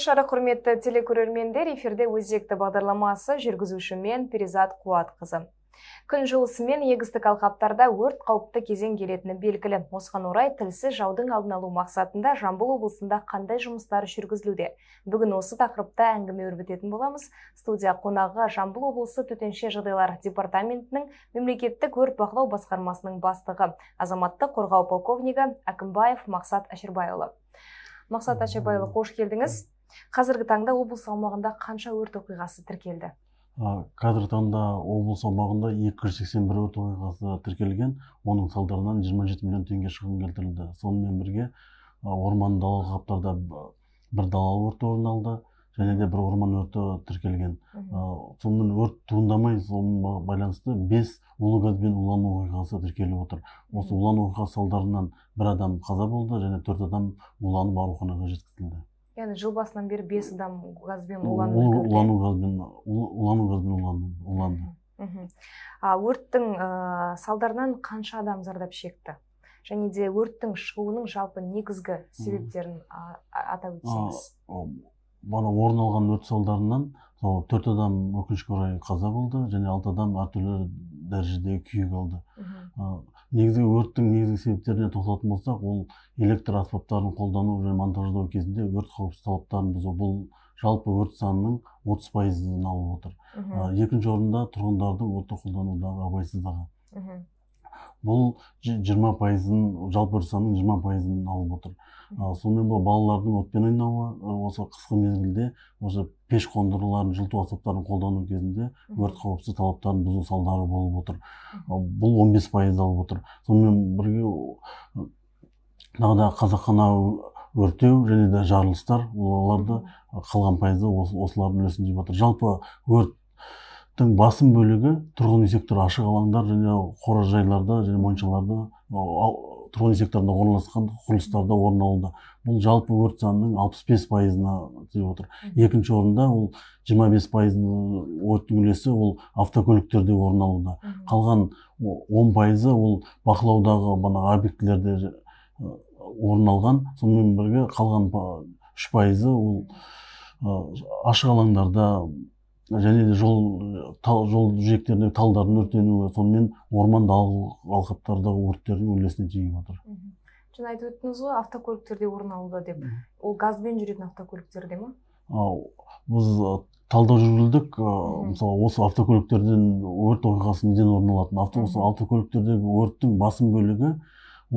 кеш жарық құрметті телекөрермендер эфирде өзекті бағдарламасы жүргізуші мен перизат қуатқызы күн жылысымен егістік алқаптарда өрт қауіпті кезең келетіні белгілі осыған орай тілсіз жаудың алдын алу мақсатында жамбыл облысында қандай жұмыстар жүргізілуде бүгін осы тақырыпта әңгіме өрбітетін боламыз студия қонағы жамбыл облысы төтенше жағдайлар департаментінің мемлекеттік өрт бақылау басқармасының бастығы азаматтық қорғау полковнигі әкімбаев мақсат әшірбайұлы мақсат әшірбайұлы қош келдіңіз қазіргі таңда облыс аумағында қанша өрт оқиғасы тіркелді қазіргі таңда облыс аумағында екі жүз өрт оқиғасы тіркелген оның салдарынан 27 миллион теңге шығын келтірілді сонымен бірге орман дала алқаптарда бір дала өрт орын алды және де бір орман өрті тіркелген сонымен өрт туындамай соған байланысты бес улы газбен улану оқиғасы тіркеліп отыр осы улану оқиғасы салдарынан бір адам қаза болды және төрт адам уланып ауруханаға жеткізілді яғни жыл басынан бері бес адам газбен уланып улану газбен улану газбен уланды өрттің салдарынан қанша адам зардап шекті және де өрттің шығуының жалпы негізгі себептерін атап өтсеңіз мана орын алған өрт салдарынан мысалы төрт адам өкінішке орай қаза болды және алты адам әртүрлі дәрежеде күйік алды негізгі өрттің негізгі себептеріне тоқталатын болсақ ол электр аспаптарын қолдану және монтаждау кезінде өрт қауіпсіздік талаптарын бұзу бұл жалпы өрт санының отыз пайызын алып отыр екінші орында тұрғындардың отты қолданудағы абайсыздығы бұл жиырма пайызын жалпы ұрсаның жиырма пайызын алып отыр сонымен бұл балалардың отпен ойнауы осы қысқы мезгілде осы пеш қондырғыларын жылыту аспаптарын қолдану кезінде өрт қауіпсіздік талаптарын бұзу салдары болып отыр бұл 15 бес пайыз алып отыр сонымен бірге тағы да қазақхана өртеу және де жарылыстар оларды қалған пайызы осылардың үлесін жеп отыр. жалпы өрт басым бөлігі тұрғын үй секторы ашық алаңдар және қоражайларда және моншаларда тұрғын үй секторында орналасқан құрылыстарда орын алуда бұл жалпы өрт санының алпыс бес пайызына тиіп отыр екінші орында ол жиырма бес пайыз өрттің үлесі ол автокөліктерде орын алуда қалған он пайызы ол бақылаудағы бағанағы объектілерде э, орын алған сонымен бірге қалған үш пайызы ол э, ашық алаңдарда және де жол жол жиектеріндегі талдардың өртенуі сонымен орман дал алқаптардағы өрттердің үлесіне тиіп отыр жаңа айтып өттіңіз ғой автокөліктерде орын алуда деп ол газбен жүретін автокөліктерде ма біз талдау жүргіздік мысалы осы автокөліктерден өрт оқиғасы неден орын алатын осы автокөліктердегі өрттің басым бөлігі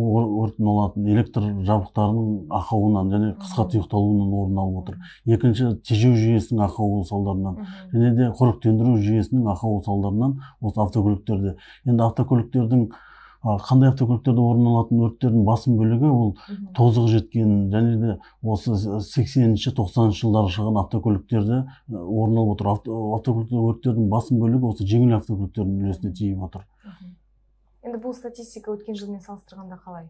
орын алатын электр жабдықтарының ақауынан және қысқа тұйықталуынан орын алып отыр екінші тежеу жүйесінің ақауы салдарынан және де қоректендіру жүйесінің ақауы салдарынан осы автокөліктерде енді автокөліктердің қандай автокөліктерде орын алатын өрттердің басым бөлігі ол тозығы жеткен және де осы сексенінші тоқсаныншы жылдары шығған автокөліктерде орын алып отыр автокөлік өрттердің басым бөлігі осы жеңіл автокөліктердің үлесіне тиіп отыр енді бұл статистика өткен жылмен салыстырғанда қалай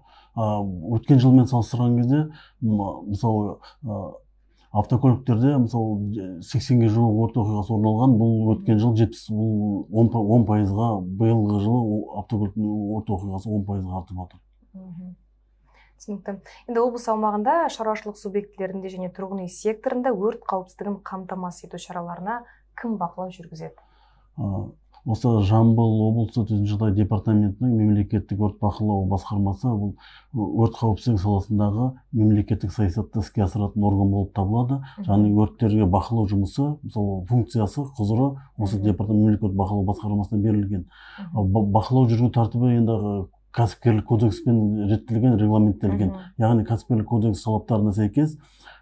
өткен жылмен салыстырған кезде мысалы автокөліктерде мысалы сексенге жуық өрт оқиғасы орын алған бұл өткен жыл жетпіс бұл он пайызға биылғы жылы автокөліктің өрт оқиғасы он пайызға артып отыр түсінікті енді облыс аумағында шаруашылық субъектілерінде және тұрғын үй секторында өрт қауіпсіздігін қамтамасыз ету шараларына кім бақылау жүргізеді осы жамбыл облысы төтенше жағдай департаментінің мемлекеттік өрт бақылау басқармасы бұл өрт қауіпсіздігі саласындағы мемлекеттік саясатты іске асыратын орган болып табылады яғни өрттерге бақылау жұмысы мысалы функциясы құзыры осы департамент мемлекеттік бақылау басқармасына берілген бақылау жүргізу тәртібі енді кәсіпкерлік кодекспен реттелген регламенттелген яғни кәсіпкерлік кодекс талаптарына сәйкес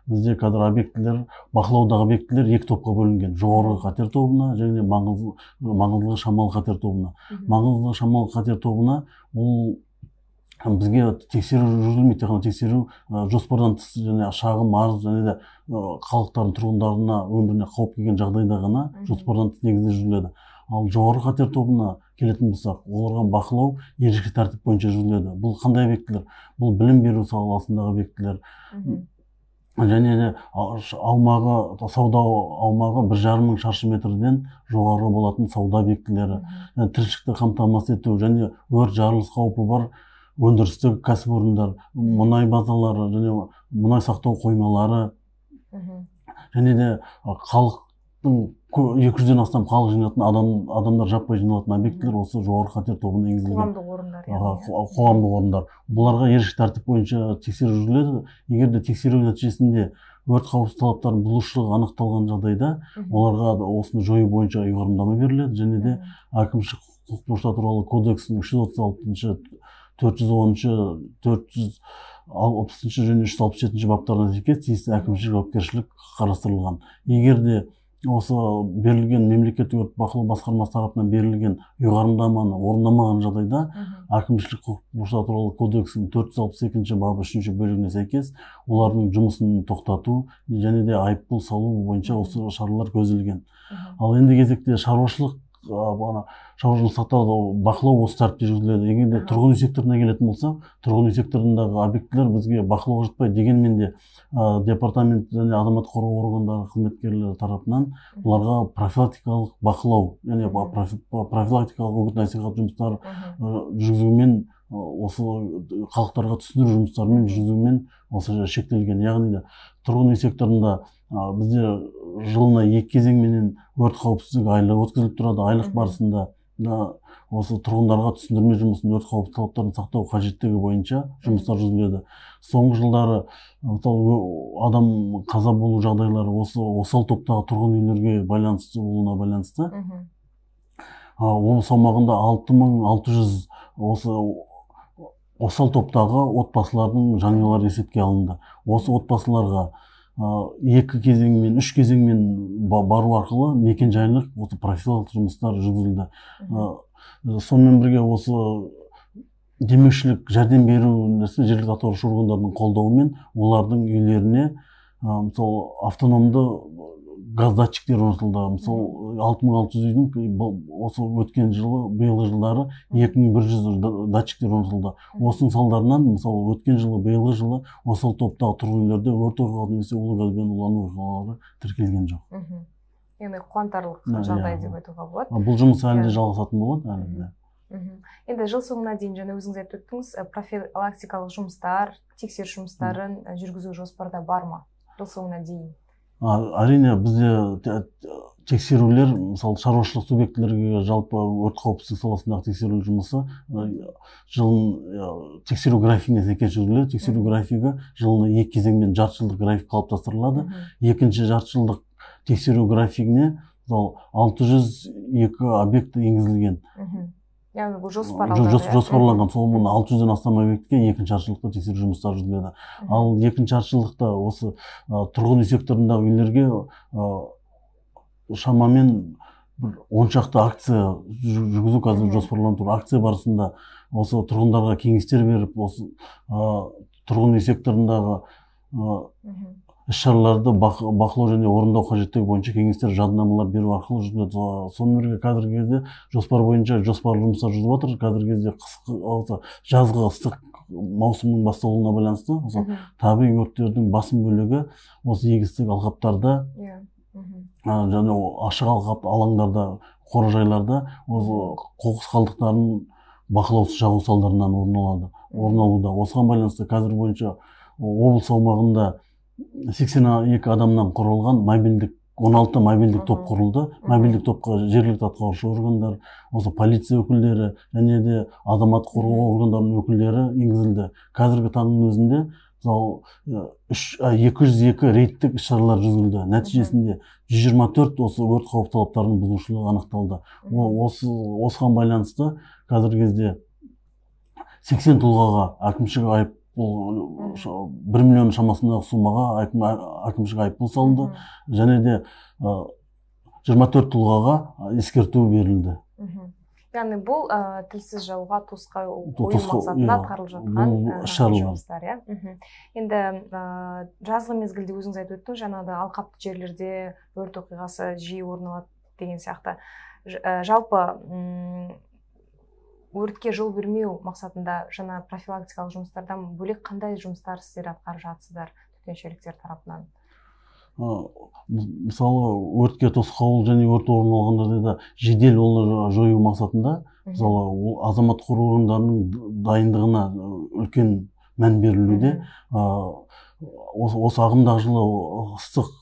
бізде қазір объектілер бақылаудағы объектілер екі топқа бөлінген жоғарғы қатер тобына және маңызды маңыздылығы шамалы қатер тобына маңыздылығы шамалы қатер тобына ол бізге тексеру жүргізілмейді тек қана тексеру жоспардан тыс және шағым арыз және де халықтардың тұрғындарына өміріне қауіп келген жағдайда ғана жоспардан тыс негізде жүргізіледі ал жоғары қатер тобына келетін болсақ оларға бақылау ерекше тәртіп бойынша жүргізіледі бұл қандай объектілер бұл білім беру саласындағы объектілер және де аумағы сауда аумағы бір жарым мың шаршы метрден жоғары болатын сауда объектілері тіршілікті қамтамасыз ету және өрт жарылыс қаупі бар өндірістік кәсіпорындар мұнай базалары және мұнай сақтау қоймалары және де халық екі жүзден астам халық жиналатын адам адамдар жаппай жиналатын объектілер осы жоғары қатер тобына енгізілген қоғамдық орындар қоғамдық орындар бұларға ерекше тәртіп бойынша тексеру жүргізіледі егер де тексеру нәтижесінде өрт қауіпсіздік талаптарын бұзушылығы анықталған жағдайда оларға осыны жою бойынша ұйғарымдама беріледі және де әкімшілік құқық бұзушылар туралы кодексінің үш жүз отыз алтыншы төрт жүз оныншы төрт жүз алпысыншы және үш жүз алпыс жетінші баптарына сәйкес тиісті әкімшілік жауапкершілік қарастырылған егер де осы берілген мемлекеттік өрт бақылау басқармасы тарапынан берілген ұйғарымдаманы орындамаған жағдайда әкімшілік құқық бұзушылық туралы кодексінің төрт жүз алпыс екінші бабы үшінші бөлігіне сәйкес олардың жұмысын тоқтату және де айыппұл салу бойынша осы шаралар көзделген ал енді кезекте шаруашылық бағана шаруашылық сақтауды бақылау осы тәртіпте жүргізіледі егер де тұрғын үй секторына келетін болсақ тұрғын үй секторындағы объектілер бізге бақылауға жатпайды дегенмен де департамент және азаматтық қорғау органдары қызметкерлері тарапынан оларға профилактикалық бақылау және профилактикалық үгіт насихат жұмыстары жүргізумен осы халықтарға түсіндіру жұмыстарымен жүзумен осы шектелген яғни тұрғын үй секторында бізде жылына екі кезеңменен өрт қауіпсіздігі айлығы өткізіліп тұрады айлық барысында да осы тұрғындарға түсіндірме жұмысын өрт қауіпсіздік талаптарын сақтау қажеттігі бойынша жұмыстар жүргізіледі соңғы жылдары адам қаза болу жағдайлары осы осал топтағы тұрғын үйлерге байланысты болуына байланысты облыс аумағында алты осы осал топтағы отбасылардың жанұялары есепке алынды осы отбасыларға екі кезеңмен үш кезеңмен бару арқылы мекенжайлық осы профилактикалық жұмыстар жүргізілді ә, сонымен бірге осы демеушілік жәрдем беру несі жергілікті атқарушы органдардың қолдауымен олардың үйлеріне мысалы автономды газ орнатылды мысалы э, алты мың алты жүз үйдің осы өткен жылы биылғы жылдары екі мың бір жүз датчиктер орнатылды осының салдарынан мысалы өткен жылы биылғы жылы осы топтағы тұрғын үйлерде өрт оқиғасы немесе улы газбен улану оқиғалары тіркелген жоқ мхм яғни қуантарлық жағдай иә. деп айтуға болады бұл жұмыс әлі де жалғасатын болады әлі де енді жыл соңына дейін жаңа өзіңіз айтып өттіңіз э, профилактикалық жұмыстар тексеріс жұмыстарын э, жүргізу жоспарда бар ма жыл соңына дейін әрине бізде тексерулер мысалы шаруашылық субъектілерге жалпы өрт қауіпсіздік саласындағы тексеру жұмысы жылын тексеру графигіне сәйкес жүргізіледі тексеру графигі жылына екі кезеңмен жарты жылдық график қалыптастырылады екінші жарты жылдық тексеру графигіне мысалы алты жүз екі объекті енгізілген яғни бұл жоспарланған соның алты жүзден астам объектке екінші жартыжылдықта тексеру жұмыстары жүргізіледі ал екінші жартыжылдықта осы тұрғын үй секторындағы үйлерге ә, шамамен бір он шақты акция жүргізу қазір жоспарланып тұр акция барысында осы тұрғындарға кеңестер беріп осы тұрғын үй секторындағы іс шараларды бақылау және орындау қажеттігі бойынша кеңестер жадынамалар беру арқылы жүргізіледі сонымен бірге қазіргі кезде жоспар бойынша жоспарлы жұмыстар жүріп жатыр қазіргі кезде қысқы жазғы ыстық маусымның басталуына байланысты мысалы табиғи өрттердің басым бөлігі осы егістік алқаптарда иә және ашық алқап алаңдарда қоражайларда осы қоқыс қалдықтарын бақылаусыз жағу салдарынан орын алады орын алуда осыған байланысты қазір бойынша облыс аумағында сексен екі адамнан құрылған мобильдік 16 алты мобильдік топ құрылды мобильдік топқа жергілікті атқарушы органдар осы полиция өкілдері және де азаматтық қорғау органдарының өкілдері енгізілді қазіргі таңның өзінде мысалы үш екі жүз екі рейдтік іс шаралар жүргізілді нәтижесінде жүз жиырма төрт осы өрт қауіп талаптарының бұзушылығы анықталды осы осыған байланысты қазіргі кезде сексен тұлғаға әкімшілік айып ол бір миллион шамасындағы суммаға әкімшілік айыппұл салынды және де жиырма төрт тұлғаға ескерту берілді яғни бұл тілсіз жауға тосқау қою мақсатында атқарылып иә, жатқан іс шаралар иә енді жазғы мезгілде өзіңіз айтып өттіңіз жаңағыдай алқапты жерлерде өрт оқиғасы жиі орын алады деген сияқты жалпы өртке жол бермеу мақсатында жаңа профилактикалық жұмыстардан бөлек қандай жұмыстар сіздер атқарып жатырсыздар төтеншеліктер тарапынан мысалы өртке тосқауыл және өрт орын алғанда жедел оны жою мақсатында мысалы ол азамат қорғау дайындығына үлкен мән берілуде осы ағымдағы жылы ыстық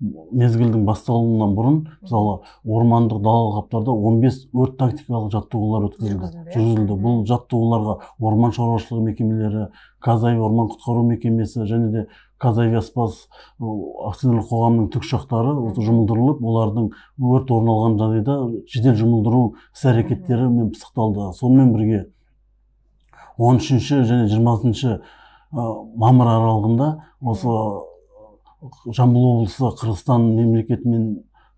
мезгілдің басталуынан бұрын мысалы ормандық дала алқаптарда 15 өрт тактикалық жаттығулар өткізілді жүргізілді иә. бұл жаттығуларға орман шаруашылығы мекемелері қазай орман құтқару мекемесі және де казавиаспас акционерлік қоғамының тікұшақтары осы жұмылдырылып олардың өрт орын алған жағдайда жедел жұмылдыру іс әрекеттерімен пысықталды сонымен бірге он үшінші және жиырмасыншы мамыр аралығында осы жамбыл облысы қырғызстан мемлекетімен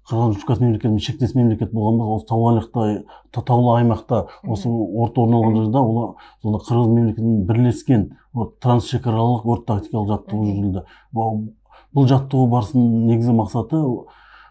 қырғыз республикасы мемлекетімен шектес мемлекет болғанбыз осы таулықта таулы аймақта осы орта орналған жерде ол сонда қырғыз мемлекетімен бірлескен трансшекаралық өрт тактикалық жаттығу жүргізілді бұл жаттығу барысының негізгі мақсаты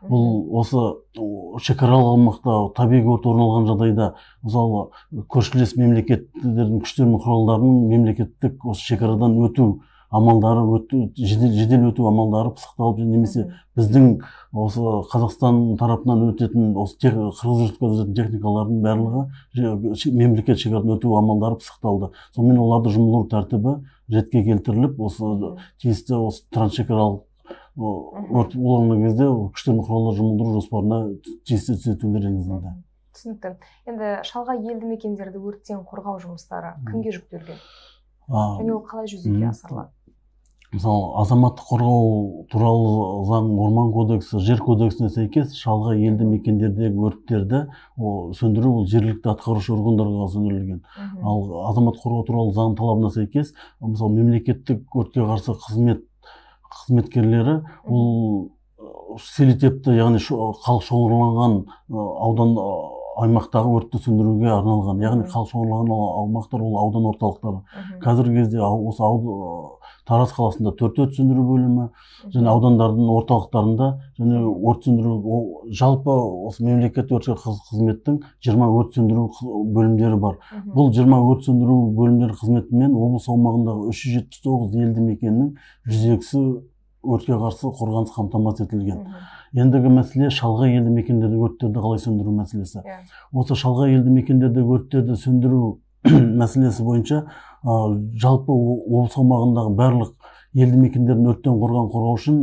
бұл осы шекаралық аумақта табиғи өрт орын алған жағдайда мысалы көршілес мемлекеттердің күштер мен құралдарының мемлекеттік осы шекарадан өту амалдары өтті, жедел, жедел өту амалдары пысықталып немесе біздің осы қазақстан тарапынан өтетін осы қырғыз республикасы техникалардың барлығы мемлекет шекарадан өту амалдары пысықталды сонымен оларды жұмылдыру тәртібі ретке келтіріліп осы тиісті осы трансшекаралық өрт болған кезде күштер мен құралдар жұмылдыру жоспарына тиісті түзетулер енгізілді түсінікті енді шалғай елді мекендерді өрттен қорғау жұмыстары кімге жүктелген және ол қалай жүзеге асырылады мысалы азаматтық қорғау туралы заң орман кодексі жер кодексіне сәйкес шалғай елді мекендердегі өрттерді о, сөндіру ол жергілікті атқарушы органдарға сөндірілген ал азаматтық қорғау туралы заң талабына сәйкес мысалы мемлекеттік өртке қарсы қызмет қызметкерлері ол селитепті яғни халық шоғырланған аудан аймақтағы өртті сөндіруге арналған яғни қалшылған аумақтар ол аудан орталықтары қазіргі кезде осы тараз қаласында төрт өрт сөндіру бөлімі және аудандардың орталықтарында және өрт сөндіру жалпы осы мемлекеттік өртке қызметтің жиырма өрт сөндіру бөлімдері бар бұл жиырма өрт сөндіру бөлімдері қызметімен облыс аумағындағы үш жүз жетпіс тоғыз елді мекеннің жүз екісі өртке қарсы қорғаныс қамтамасыз етілген ендігі мәселе шалғай елді мекендердегі өрттерді қалай сөндіру мәселесі yeah. Иә. осы шалғай елді мекендердегі өрттерді сөндіру мәселесі бойынша ә, жалпы облыс аумағындағы барлық елді мекендердің өрттен қорған қорғау үшін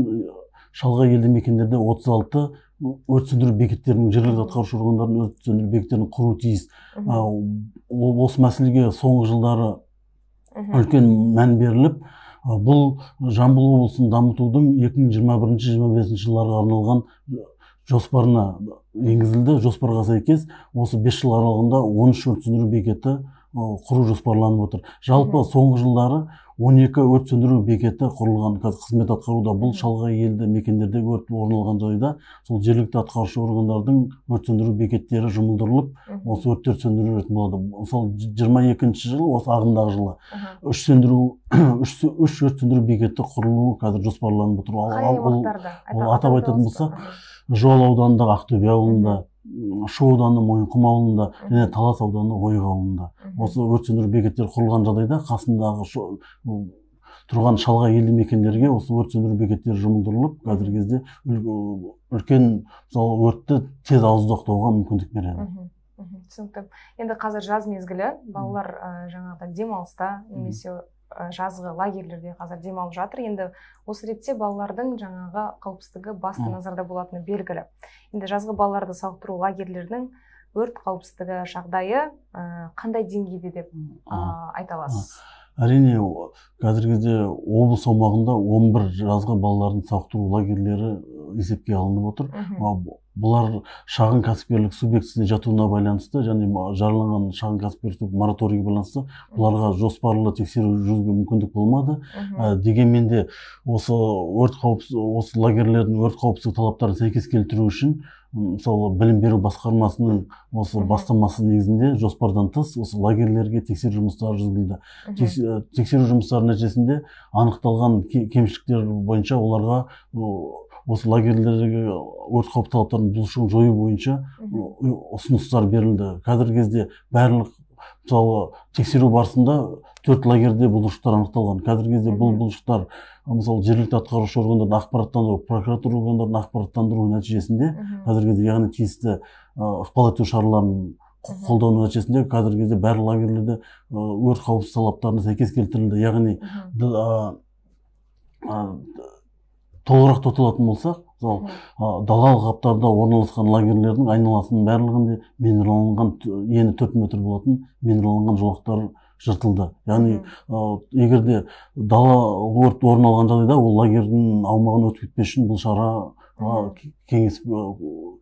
шалғай елді мекендерде 36 алты өрт сөндіру бекеттерінің жергілікті атқарушы органдардың өрт сөндіру бекеттерін құру тиіс осы мәселеге соңғы жылдары үлкен мән беріліп бұл жамбыл облысын дамытудың 2021-25 жылдарға арналған жоспарына енгізілді жоспарға сәйкес осы 5 жыл аралығында 13 өрт сөндіру бекеті құру жоспарланып отыр жалпы соңғы жылдары 12 өрт сөндіру бекеті құрылған қазір қызмет атқаруда бұл шалғай елді мекендерде өрт орын алған жағдайда сол жергілікті атқарушы органдардың өрт сөндіру бекеттері жұмылдырылып осы өрттер сөндірілетін болады мысалы жиырма екінші жылы осы ағымдағы жылы үш сөндіру үш, үш өрт сөндіру бекеті құрылуы қазір жоспарланып отыр ол атап айтатын болсақ жол ауданындағы ақтөбе ауылында шу ауданы мойынқұм ауылында және талас ауданы ойық ауылында осы өрт сөндіру бекеттері құрылған жағдайда қасындағы тұрған шалғай елді мекендерге осы өрт сөндіру бекеттері жұмылдырылып қазіргі кезде үлкен мысалы өртті тез ауыздықтауға мүмкіндік береді түсінікті енді қазір жаз мезгілі балалар жаңағыдай демалыста немесе жазғы лагерьлерде қазір демалып жатыр енді осы ретте балалардың жаңағы қауіпсіздігі басты назарда болатыны белгілі енді жазғы балаларды сауықтыру лагерьлерінің өрт қауіпсіздігі жағдайы қандай деңгейде деп айта аласыз әрине қазіргі кезде облыс аумағында 11 жазғы балалардың сауықтыру лагерлері есепке алынып отыр бұлар шағын кәсіпкерлік субъектісіне жатуына байланысты және жарияланған шағын кәсіпкерлік мораторийге байланысты бұларға жоспарлы тексеру жүргізуге мүмкіндік болмады ә, дегенмен де осы өрт қауіпсіз осы лагерьлердің өрт қауіпсіздік талаптарын сәйкес келтіру үшін мысалы білім беру басқармасының осы бастамасы негізінде жоспардан тыс осы лагерьлерге тексеру жұмыстары жүргізілді ә, тексеру жұмыстары нәтижесінде анықталған кемшіліктер бойынша оларға осы лагерьлердегі өрт қауіп талаптарын бұзушылығын жою бойынша ұсыныстар берілді қазіргі кезде барлық мысалы тексеру барысында төрт лагерьде бұзушылықтар анықталған қазіргі кезде бұл бұзушылықтар мысалы жергілікті атқарушы органдардың ақпараттандыру прокуратура органдарының ақпараттандыру нәтижесінде қазіргі кезде яғни тиісті ықпал ету шараларын қолдану нәтижесінде қазіргі кезде барлық лагерьлерде өрт қауіпсіз талаптарына сәйкес келтірілді яғни толығырақ тоқталатын болсақ мысалы далалық қаптарда орналасқан лагерьлердің айналасының барлығында минераланған ені төрт метр болатын минераланған жолақтар жыртылды яғни ә, егер де дала өрт орын алған жағдайда ол лагердің аумағын өтіп кетпес үшін бұл шара кеңес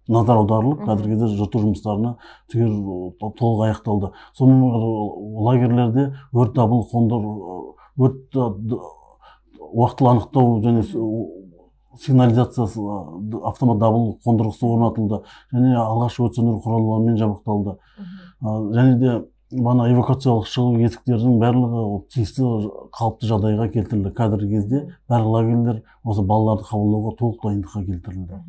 назар аударылып қазіргі кезде жырту жұмыстарына түгел толық аяқталды сонымен қатар лагерьлерде өрт дабыл қондыр өрт уақытылы анықтау және сигнализациясы автомат дабыл қондырғысы орнатылды және алғашқы өрт сөндіру құралдарымен жабдықталды және де бағана эвакуациялық шығу есіктердің барлығы тиісті қалыпты жағдайға келтірілді қазіргі кезде барлық лагерьлер осы балаларды қабылдауға толық дайындыққа келтірілді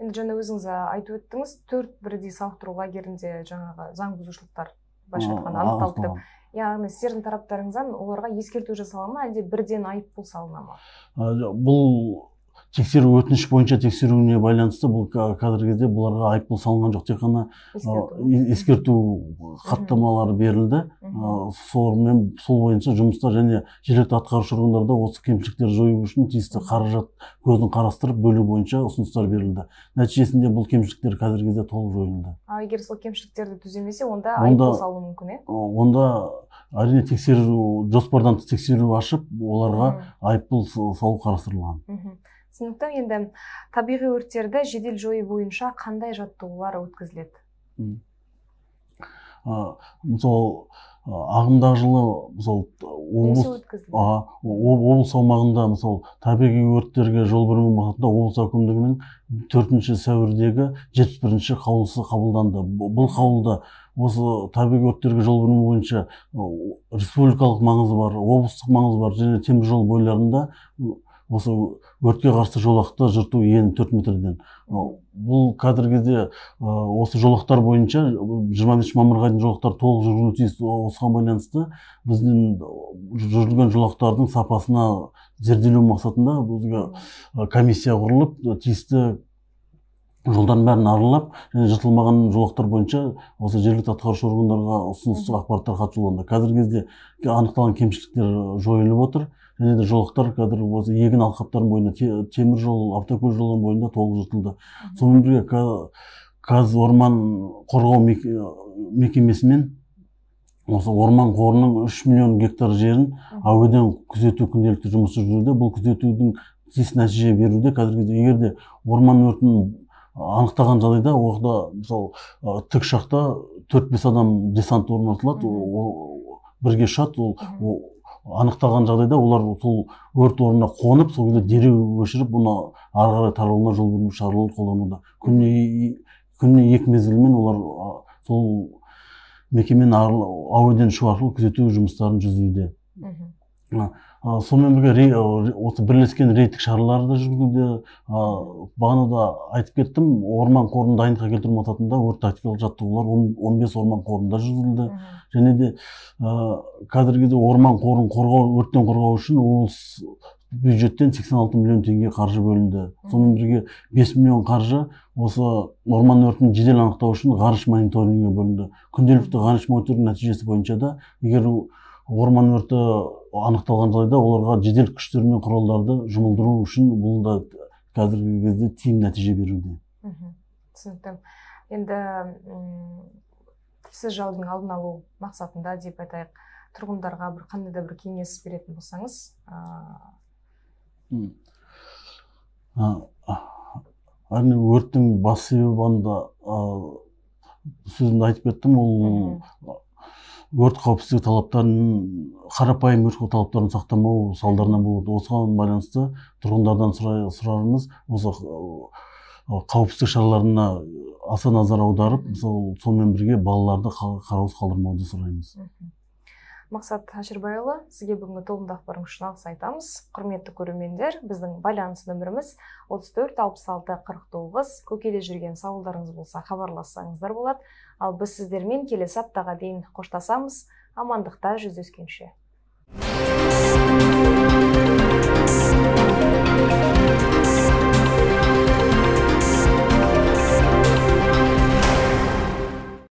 енді жаңа өзіңіз айтып өттіңіз төрт бірдей сауықтыру лагерінде жаңағы заң бұзушылықтар былайша айтқанда анықталды деп яғни сіздердің тараптарыңыздан оларға ескерту жасала ма әлде бірден айыппұл салына ма бұл тексеру өтініш бойынша тексеруіне байланысты бұл қазіргі кезде бұларға айыппұл салынған жоқ тек қана ескерту хаттамалары берілді солармен сол бойынша жұмыстар және жергілікті атқарушы органдарда осы кемшіліктерді жою үшін тиісті қаражат көзін қарастырып бөлу бойынша ұсыныстар берілді нәтижесінде бұл кемшіліктер қазіргі кезде толық жойылды ал егер сол кемшіліктерді түземесе онда айыппұл салу мүмкін иә онда әрине тексеру жоспардан тыс тексеру ашып оларға айыппұл салу қарастырылған мхм сондықтан енді табиғи өрттерді жедел жою бойынша қандай жаттығулар өткізіледі мысалы ағымдағы жылы мысалы облыс облыс аумағында мысалы табиғи өрттерге жол бермеу мақсатында облыс әкімдігінің төртінші сәуірдегі жетпіс бірінші қаулысы қабылданды бұл қаулыда осы табиғи өрттерге жол бермеу бойынша республикалық маңызы бар облыстық маңызы бар және теміржол бойларында осы өртке қарсы жолақты жырту ені төрт метрден бұл қазіргі кезде осы жолақтар бойынша 25 бесінші мамырға дейін жолақтар толық жүргізілуі тиіс осыған байланысты біздің жүргізілген жолақтардың сапасына зерделеу мақсатында бізге комиссия құрылып тиісті жолдардың бәрін аралап және жыртылмаған жолақтар бойынша осы жергілікті атқарушы органдарға ұсыныс ақпараттар хат жолданды қазіргі кезде анықталған кемшіліктер жойылып отыр және де жолақтар қазір осы егін алқаптарының бойында темір жол автокөлік жолының бойында толық жыртылды сонымен бірге қаз орман қорғау мекемесімен осы орман қорының үш миллион гектар жерін әуеден күзету күнделікті жұмысы жүргізуде бұл күзетудің тиіс нәтиже беруде қазіргі кезде егер де орман өртін анықтаған жағдайда ода мысалы тікұшақта төрт бес адам десант орнатылады бірге ұшады ол анықталған жағдайда олар сол өрт орнына қонып сол кезде дереу өшіріп бұны ары қарай таралуына жол бермеу шараларын қолдануда күніне күніне екі мезгілмен олар сол мекемені әуеден ұшу арқылы күзету жұмыстарын жүргізуде сонымен бірге осы бірлескен рейдтік шаралар да жүргізілуде бағана да айтып кеттім орман қорын дайындыққа келтіру мақсатында өрт тактикалық жаттығулар 15 орман қорында жүргізілді және де қазіргі кезде орман қорын қорғау өрттен қорғау үшін облыс бюджеттен 86 миллион теңге қаржы бөлінді сонымен бірге 5 миллион қаржы осы орман өртін жедел анықтау үшін ғарыш мониторингі бөлінді күнделікті ғарыш мониторинг нәтижесі бойынша да егер орман өрті анықталған жағдайда оларға жедел күштер мен құралдарды жұмылдыру үшін бұл да қазіргі кезде тиім нәтиже беруде мхм түсінікті енді тілсіз жаудың алдын алу мақсатында деп айтайық тұрғындарға бір қандай да бір кеңес беретін болсаңыз әрине өрттің бас себебі банда ә, айтып кеттім ол өрт қауіпсіздігі талаптарын қарапайым өрт талаптарын сақтамау салдарынан болады осыған байланысты тұрғындардан сұрарымыз осы қауіпсіздік шараларына аса назар аударып мысалы сонымен бірге балаларды қараусыз қалдырмауды сұраймыз мақсат әшірбайұлы сізге бүгінгі толымды ақпарыңыз үшін алғыс айтамыз құрметті көрермендер біздің байланыс нөміріміз отыз төрт алпыс алты қырық тоғыз жүрген сауалдарыңыз болса хабарлассаңыздар болады ал біз сіздермен келесі аптаға дейін қоштасамыз амандықта жүздескенше